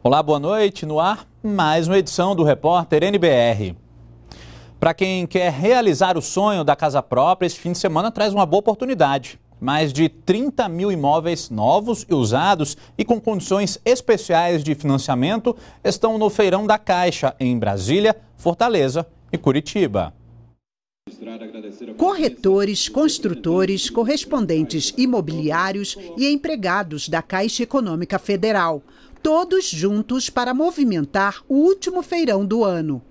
Olá, boa noite. No ar, mais uma edição do Repórter NBR. Para quem quer realizar o sonho da casa própria, esse fim de semana traz uma boa oportunidade. Mais de 30 mil imóveis novos e usados e com condições especiais de financiamento estão no Feirão da Caixa, em Brasília, Fortaleza e Curitiba. Corretores, construtores, correspondentes imobiliários e empregados da Caixa Econômica Federal todos juntos para movimentar o último feirão do ano.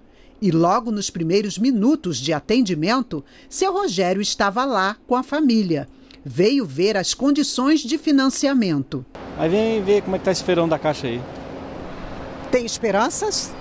E logo nos primeiros minutos de atendimento, seu Rogério estava lá com a família. Veio ver as condições de financiamento. Aí vem ver como é que está esse feirão da Caixa aí. Tem esperanças?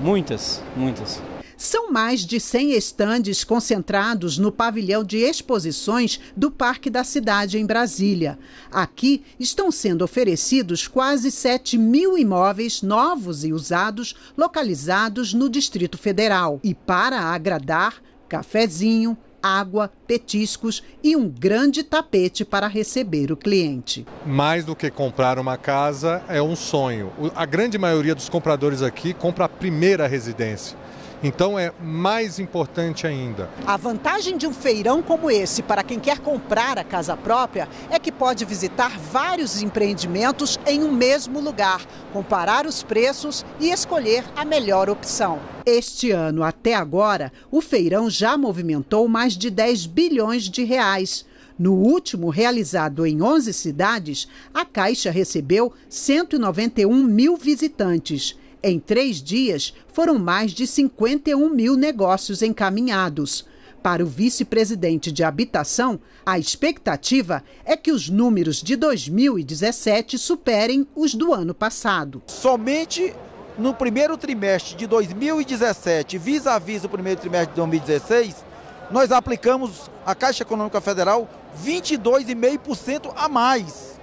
Muitas, muitas. São mais de 100 estandes concentrados no pavilhão de exposições do Parque da Cidade, em Brasília. Aqui estão sendo oferecidos quase 7 mil imóveis novos e usados localizados no Distrito Federal. E para agradar, cafezinho, água, petiscos e um grande tapete para receber o cliente. Mais do que comprar uma casa, é um sonho. A grande maioria dos compradores aqui compra a primeira residência. Então é mais importante ainda. A vantagem de um feirão como esse para quem quer comprar a casa própria é que pode visitar vários empreendimentos em um mesmo lugar, comparar os preços e escolher a melhor opção. Este ano até agora, o feirão já movimentou mais de 10 bilhões de reais. No último, realizado em 11 cidades, a Caixa recebeu 191 mil visitantes. Em três dias, foram mais de 51 mil negócios encaminhados. Para o vice-presidente de habitação, a expectativa é que os números de 2017 superem os do ano passado. Somente no primeiro trimestre de 2017, vis-à-vis o primeiro trimestre de 2016, nós aplicamos à Caixa Econômica Federal 22,5% a mais.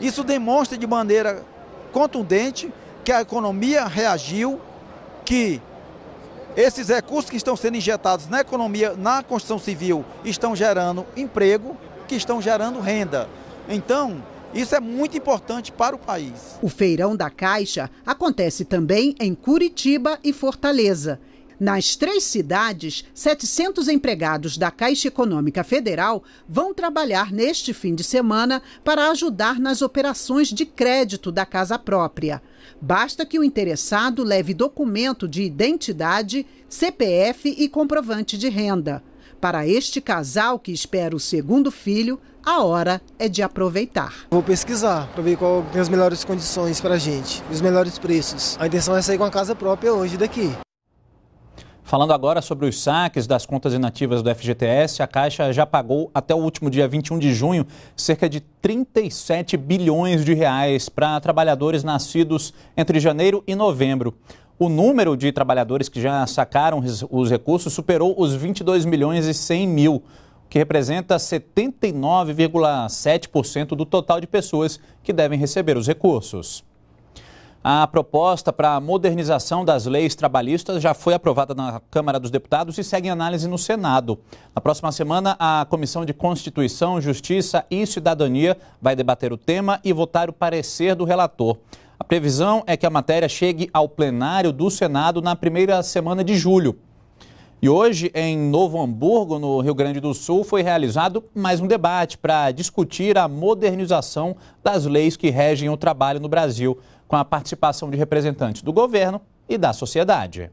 Isso demonstra de maneira contundente que a economia reagiu, que esses recursos que estão sendo injetados na economia, na construção civil, estão gerando emprego, que estão gerando renda. Então, isso é muito importante para o país. O feirão da Caixa acontece também em Curitiba e Fortaleza. Nas três cidades, 700 empregados da Caixa Econômica Federal vão trabalhar neste fim de semana para ajudar nas operações de crédito da casa própria. Basta que o interessado leve documento de identidade, CPF e comprovante de renda. Para este casal que espera o segundo filho, a hora é de aproveitar. Vou pesquisar para ver qual tem as melhores condições para a gente, os melhores preços. A intenção é sair com a casa própria hoje daqui. Falando agora sobre os saques das contas inativas do FGTS, a Caixa já pagou até o último dia 21 de junho cerca de 37 bilhões de reais para trabalhadores nascidos entre janeiro e novembro. O número de trabalhadores que já sacaram os recursos superou os 22 milhões e 100 mil, o que representa 79,7% do total de pessoas que devem receber os recursos. A proposta para a modernização das leis trabalhistas já foi aprovada na Câmara dos Deputados e segue em análise no Senado. Na próxima semana, a Comissão de Constituição, Justiça e Cidadania vai debater o tema e votar o parecer do relator. A previsão é que a matéria chegue ao plenário do Senado na primeira semana de julho. E hoje, em Novo Hamburgo, no Rio Grande do Sul, foi realizado mais um debate para discutir a modernização das leis que regem o trabalho no Brasil, com a participação de representantes do governo e da sociedade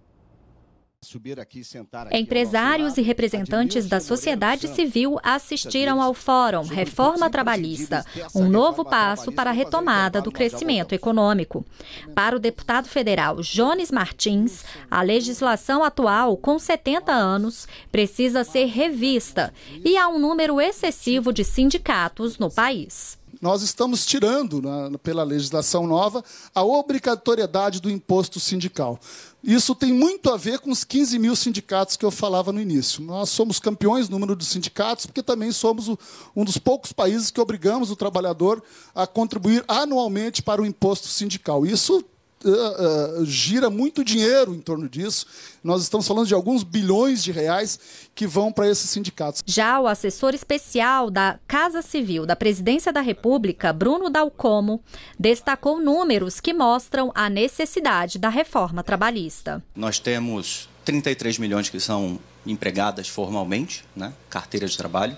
subir aqui, sentar aqui Empresários lado, e representantes da sociedade civil assistiram ao Fórum Reforma Trabalhista, um novo passo para a retomada do crescimento econômico. Para o deputado federal Jones Martins, a legislação atual, com 70 anos, precisa ser revista e há um número excessivo de sindicatos no país nós estamos tirando, na, né, pela legislação nova, a obrigatoriedade do imposto sindical. Isso tem muito a ver com os 15 mil sindicatos que eu falava no início. Nós somos campeões no número de sindicatos, porque também somos o, um dos poucos países que obrigamos o trabalhador a contribuir anualmente para o imposto sindical. Isso eh, eh, gira muito dinheiro em torno disso. Nós estamos falando de alguns bilhões de reais que vão para esses sindicatos. Já o assessor especial da Casa Civil da Presidência da República, Bruno Dalcomo, destacou números que mostram a necessidade da reforma trabalhista. Nós temos 33 milhões que são empregadas formalmente, né? carteira de trabalho.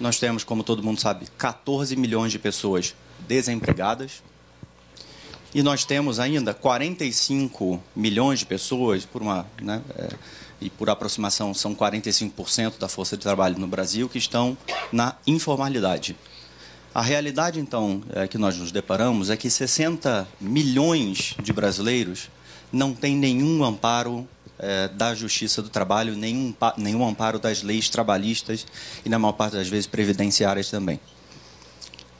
Nós temos, como todo mundo sabe, 14 milhões de pessoas desempregadas, e nós temos ainda 45 milhões de pessoas, por uma, né, é, e por aproximação são 45% da força de trabalho no Brasil, que estão na informalidade. A realidade, então, é, que nós nos deparamos é que 60 milhões de brasileiros não têm nenhum amparo é, da Justiça do Trabalho, nenhum, nenhum amparo das leis trabalhistas e, na maior parte das vezes, previdenciárias também.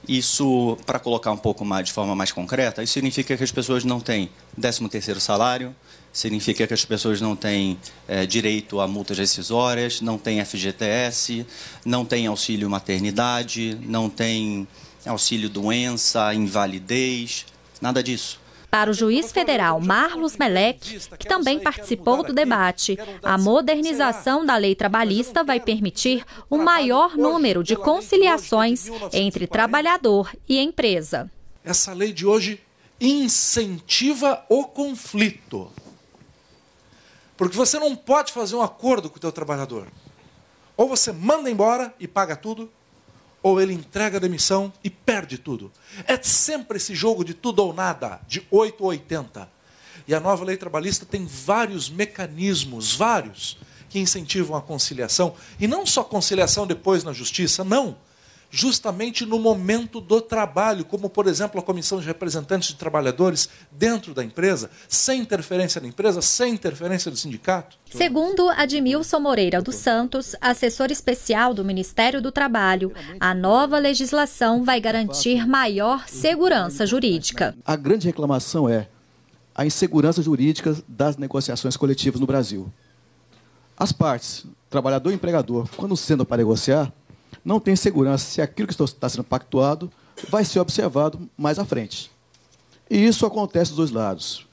Isso, para colocar um pouco mais de forma mais concreta, isso significa que as pessoas não têm 13º salário, significa que as pessoas não têm é, direito a multas rescisórias, não têm FGTS, não têm auxílio maternidade, não têm auxílio doença, invalidez, nada disso. Para o juiz federal Marlos Melec, que também participou do debate, a modernização da lei trabalhista vai permitir o maior número de conciliações entre trabalhador e empresa. Essa lei de hoje incentiva o conflito. Porque você não pode fazer um acordo com o teu trabalhador. Ou você manda embora e paga tudo, ou ele entrega a demissão e perde tudo. É sempre esse jogo de tudo ou nada, de 8 ou 80. E a nova lei trabalhista tem vários mecanismos, vários, que incentivam a conciliação. E não só conciliação depois na justiça, não justamente no momento do trabalho, como, por exemplo, a Comissão de Representantes de Trabalhadores dentro da empresa, sem interferência da empresa, sem interferência do sindicato? Segundo Admilson Moreira dos Santos, assessor especial do Ministério do Trabalho, a nova legislação vai garantir maior segurança jurídica. A grande reclamação é a insegurança jurídica das negociações coletivas no Brasil. As partes, trabalhador e empregador, quando sentam para negociar, não tem segurança se aquilo que está sendo pactuado vai ser observado mais à frente. E isso acontece dos dois lados.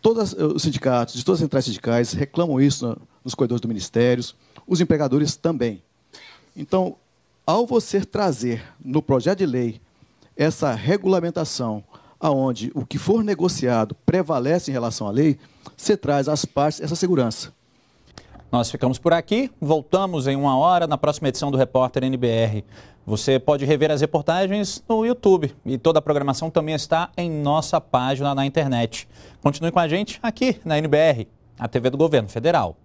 Todos eh, os sindicatos, de todas as centrais sindicais, reclamam isso nos corredores do ministérios, os empregadores também. Então, ao você trazer no projeto de lei essa regulamentação aonde o que for negociado prevalece em relação à lei, você traz às partes essa segurança. Nós ficamos por aqui, voltamos em uma hora na próxima edição do Repórter NBR. Você pode rever as reportagens no YouTube e toda a programação também está em nossa página na internet. Continue com a gente aqui na NBR, a TV do Governo Federal.